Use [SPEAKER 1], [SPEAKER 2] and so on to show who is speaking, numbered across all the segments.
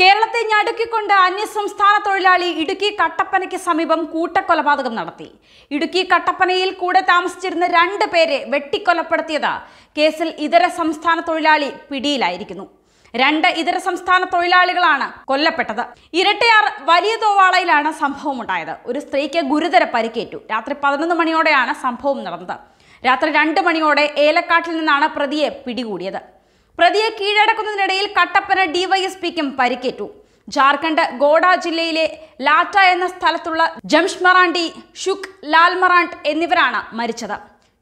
[SPEAKER 1] കേരളത്തെ ഞടുക്കിക്കൊണ്ട് അന്യസംസ്ഥാന തൊഴിലാളി ഇടുക്കി കട്ടപ്പനയ്ക്ക് സമീപം കൂട്ടക്കൊലപാതകം നടത്തി ഇടുക്കി കട്ടപ്പനയിൽ കൂടെ താമസിച്ചിരുന്ന രണ്ട് പേരെ വെട്ടിക്കൊലപ്പെടുത്തിയത് കേസിൽ ഇതര സംസ്ഥാന തൊഴിലാളി പിടിയിലായിരിക്കുന്നു രണ്ട് ഇതര സംസ്ഥാന തൊഴിലാളികളാണ് കൊല്ലപ്പെട്ടത് ഇരട്ടയാർ വലിയ തോവാളയിലാണ് ഉണ്ടായത് ഒരു സ്ത്രീക്ക് ഗുരുതര പരിക്കേറ്റു രാത്രി പതിനൊന്ന് മണിയോടെയാണ് സംഭവം നടന്നത് രാത്രി രണ്ട് മണിയോടെ ഏലക്കാട്ടിൽ നിന്നാണ് പ്രതിയെ പിടികൂടിയത് പ്രതിയെ കീഴടക്കുന്നതിനിടയിൽ കട്ടപ്പന ഡിവൈഎസ്പിക്കും പരിക്കേറ്റു ജാർഖണ്ഡ് ഗോഡ ജില്ലയിലെ ലാറ്റ എന്ന സ്ഥലത്തുള്ള ജംഷ്മറാണ്ടി ഷുക് മറാണ്ട് എന്നിവരാണ് മരിച്ചത്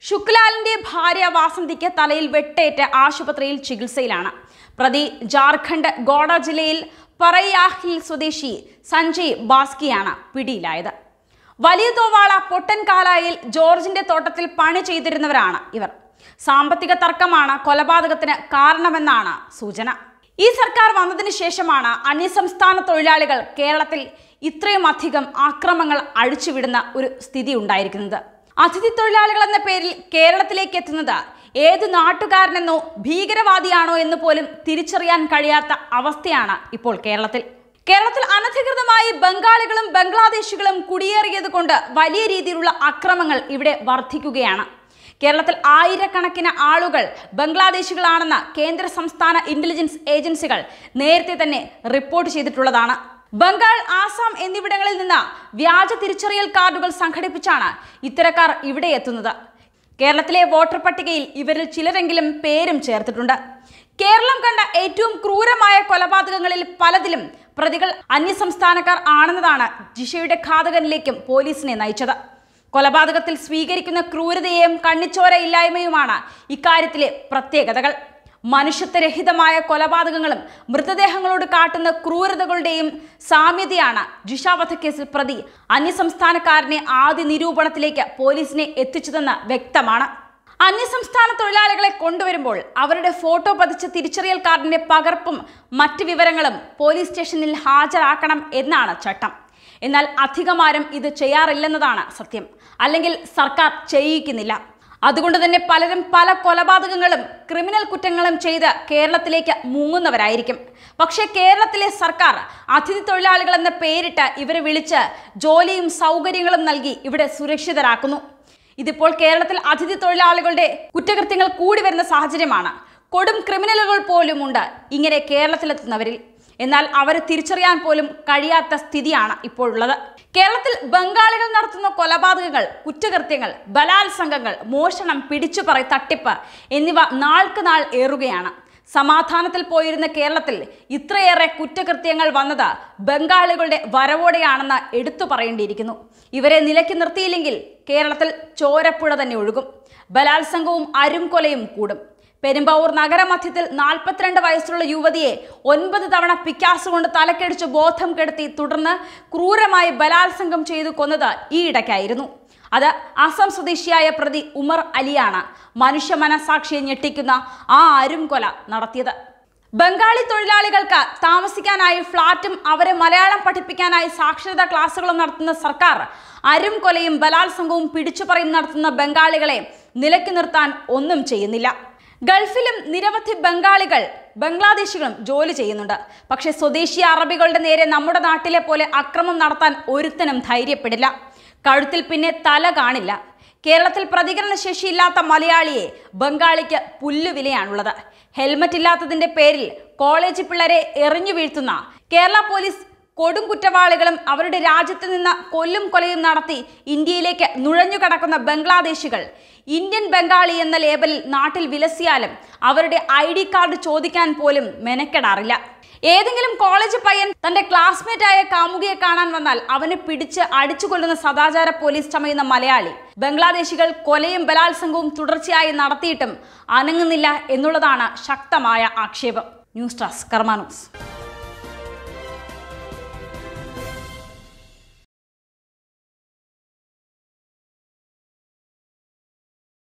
[SPEAKER 1] ശുക്ലാലിന്റെ ഭാര്യ വാസന്തിക്ക് തലയിൽ വെട്ടേറ്റ് ആശുപത്രിയിൽ ചികിത്സയിലാണ് പ്രതി ജാർഖണ്ഡ് ഗോഡ ജില്ലയിൽ പറയാഹിൽ സ്വദേശി സഞ്ജയ് ബാസ്കിയാണ് പിടിയിലായത് വലിയ തോവാള പൊട്ടൻകാലായിൽ ജോർജിന്റെ തോട്ടത്തിൽ പണി ചെയ്തിരുന്നവരാണ് ഇവർ സാമ്പത്തിക തർക്കമാണ് കൊലപാതകത്തിന് കാരണമെന്നാണ് സൂചന ഈ സർക്കാർ വന്നതിന് ശേഷമാണ് അന്യസംസ്ഥാന തൊഴിലാളികൾ കേരളത്തിൽ ഇത്രയും അധികം ആക്രമങ്ങൾ അഴിച്ചുവിടുന്ന ഒരു സ്ഥിതി ഉണ്ടായിരിക്കുന്നത് അതിഥി തൊഴിലാളികൾ എന്ന പേരിൽ കേരളത്തിലേക്ക് എത്തുന്നത് ഏത് നാട്ടുകാരനെന്നോ ഭീകരവാദിയാണോ എന്ന് പോലും തിരിച്ചറിയാൻ കഴിയാത്ത അവസ്ഥയാണ് ഇപ്പോൾ കേരളത്തിൽ കേരളത്തിൽ അനധികൃതമായി ബംഗാളികളും ബംഗ്ലാദേശികളും കുടിയേറിയത് കൊണ്ട് വലിയ രീതിയിലുള്ള അക്രമങ്ങൾ ഇവിടെ വർദ്ധിക്കുകയാണ് കേരളത്തിൽ ആയിരക്കണക്കിന് ആളുകൾ ബംഗ്ലാദേശികളാണെന്ന് കേന്ദ്ര സംസ്ഥാന ഇന്റലിജൻസ് ഏജൻസികൾ നേരത്തെ തന്നെ റിപ്പോർട്ട് ചെയ്തിട്ടുള്ളതാണ് ബംഗാൾ ആസാം എന്നിവിടങ്ങളിൽ നിന്ന് വ്യാജ തിരിച്ചറിയൽ കാർഡുകൾ സംഘടിപ്പിച്ചാണ് ഇത്തരക്കാർ ഇവിടെ എത്തുന്നത് കേരളത്തിലെ വോട്ടർ പട്ടികയിൽ ഇവരിൽ ചിലരെങ്കിലും പേരും ചേർത്തിട്ടുണ്ട് കേരളം കണ്ട ഏറ്റവും ക്രൂരമായ കൊലപാതകങ്ങളിൽ പലതിലും പ്രതികൾ അന്യസംസ്ഥാനക്കാർ ആണെന്നതാണ് ജിഷയുടെ ഘാതകനിലേക്കും പോലീസിനെ നയിച്ചത് കൊലപാതകത്തിൽ സ്വീകരിക്കുന്ന ക്രൂരതയും കണ്ണിച്ചോരയില്ലായ്മയുമാണ് ഇക്കാര്യത്തിലെ പ്രത്യേകതകൾ മനുഷ്യത്വരഹിതമായ കൊലപാതകങ്ങളും മൃതദേഹങ്ങളോട് കാട്ടുന്ന ക്രൂരതകളുടെയും സാമ്യതയാണ് ജിഷാവധക്കേസിൽ പ്രതി അന്യസംസ്ഥാനക്കാരനെ ആദ്യ നിരൂപണത്തിലേക്ക് പോലീസിനെ എത്തിച്ചതെന്ന് വ്യക്തമാണ് അന്യസംസ്ഥാന തൊഴിലാളികളെ കൊണ്ടുവരുമ്പോൾ അവരുടെ ഫോട്ടോ പതിച്ച തിരിച്ചറിയൽ കാർഡിന്റെ പകർപ്പും മറ്റ് വിവരങ്ങളും പോലീസ് സ്റ്റേഷനിൽ ഹാജരാക്കണം എന്നാണ് ചട്ടം എന്നാൽ അധികമാരും ഇത് ചെയ്യാറില്ലെന്നതാണ് സത്യം അല്ലെങ്കിൽ സർക്കാർ ചെയ്യിക്കുന്നില്ല അതുകൊണ്ട് തന്നെ പലരും പല കൊലപാതകങ്ങളും ക്രിമിനൽ കുറ്റങ്ങളും ചെയ്ത് കേരളത്തിലേക്ക് മുങ്ങുന്നവരായിരിക്കും പക്ഷേ കേരളത്തിലെ സർക്കാർ അതിഥി തൊഴിലാളികൾ എന്ന പേരിട്ട് ഇവരെ വിളിച്ച് ജോലിയും സൗകര്യങ്ങളും നൽകി ഇവിടെ സുരക്ഷിതരാക്കുന്നു ഇതിപ്പോൾ കേരളത്തിൽ അതിഥി തൊഴിലാളികളുടെ കുറ്റകൃത്യങ്ങൾ കൂടി വരുന്ന സാഹചര്യമാണ് കൊടും ക്രിമിനലുകൾ പോലുമുണ്ട് ഇങ്ങനെ കേരളത്തിലെത്തുന്നവരിൽ എന്നാൽ അവരെ തിരിച്ചറിയാൻ പോലും കഴിയാത്ത സ്ഥിതിയാണ് ഇപ്പോഴുള്ളത് കേരളത്തിൽ ബംഗാളികൾ നടത്തുന്ന കൊലപാതകങ്ങൾ കുറ്റകൃത്യങ്ങൾ ബലാത്സംഗങ്ങൾ മോഷണം പിടിച്ചുപറി തട്ടിപ്പ് എന്നിവ നാൾക്ക് നാൾ ഏറുകയാണ് സമാധാനത്തിൽ പോയിരുന്ന കേരളത്തിൽ ഇത്രയേറെ കുറ്റകൃത്യങ്ങൾ വന്നത് ബംഗാളികളുടെ വരവോടെയാണെന്ന് എടുത്തു പറയേണ്ടിയിരിക്കുന്നു ഇവരെ നിലയ്ക്ക് നിർത്തിയില്ലെങ്കിൽ കേരളത്തിൽ ചോരപ്പുഴ തന്നെ ഒഴുകും ബലാത്സംഗവും അരുംകൊലയും കൂടും പെരുമ്പാവൂർ നഗരമധ്യത്തിൽ നാൽപ്പത്തിരണ്ട് വയസ്സുള്ള യുവതിയെ ഒൻപത് തവണ പിക്കാസ് കൊണ്ട് തലക്കടിച്ച് ബോധം കെടുത്തി തുടർന്ന് ക്രൂരമായി ബലാത്സംഗം ചെയ്തു കൊന്നത് ഈയിടയ്ക്കായിരുന്നു അത് അസം സ്വദേശിയായ പ്രതി ഉമർ അലിയാണ് മനുഷ്യ മനസാക്ഷിയെ ഞെട്ടിക്കുന്ന ആ അരുംകൊല നടത്തിയത് ബംഗാളി തൊഴിലാളികൾക്ക് താമസിക്കാനായി ഫ്ളാറ്റും അവരെ മലയാളം പഠിപ്പിക്കാനായി സാക്ഷരതാ ക്ലാസുകളും നടത്തുന്ന സർക്കാർ അരും കൊലയും ബലാത്സംഗവും പിടിച്ചുപറിയും നടത്തുന്ന ബംഗാളികളെ നിലയ്ക്ക് നിർത്താൻ ഒന്നും ചെയ്യുന്നില്ല ഗൾഫിലും നിരവധി ബംഗാളികൾ ബംഗ്ലാദേശികളും ജോലി ചെയ്യുന്നുണ്ട് പക്ഷേ സ്വദേശി അറബികളുടെ നേരെ നമ്മുടെ നാട്ടിലെ പോലെ അക്രമം നടത്താൻ ഒരുത്തനും ധൈര്യപ്പെടില്ല കഴുത്തിൽ പിന്നെ തല കാണില്ല കേരളത്തിൽ പ്രതികരണ ശേഷിയില്ലാത്ത മലയാളിയെ ബംഗാളിക്ക് പുല്ലുവിലയാണുള്ളത് ഹെൽമറ്റ് ഇല്ലാത്തതിന്റെ പേരിൽ കോളേജ് പിള്ളേരെ എറിഞ്ഞു വീഴ്ത്തുന്ന കേരള പോലീസ് കൊടും കുറ്റവാളികളും അവരുടെ രാജ്യത്ത് നിന്ന് കൊല്ലും കൊലയും നടത്തി ഇന്ത്യയിലേക്ക് നുഴഞ്ഞു കടക്കുന്ന ബംഗ്ലാദേശികൾ ഇന്ത്യൻ ബംഗാളി എന്ന ലേബലിൽ നാട്ടിൽ വിലസിയാലും അവരുടെ ഐ ഡി കാർഡ് ചോദിക്കാൻ പോലും മെനക്കെടാറില്ല ഏതെങ്കിലും കോളേജ് പയ്യൻ തന്റെ ക്ലാസ്മേറ്റ് ആയ കാമുകിയെ കാണാൻ വന്നാൽ അവനെ പിടിച്ച് അടിച്ചു കൊല്ലുന്ന സദാചാര പോലീസ് ചമയുന്ന മലയാളി ബംഗ്ലാദേശികൾ കൊലയും ബലാത്സംഗവും തുടർച്ചയായി നടത്തിയിട്ടും അനങ്ങുന്നില്ല എന്നുള്ളതാണ് ശക്തമായ ആക്ഷേപം ന്യൂസ് ഡെസ്ക് കർമാനൂസ്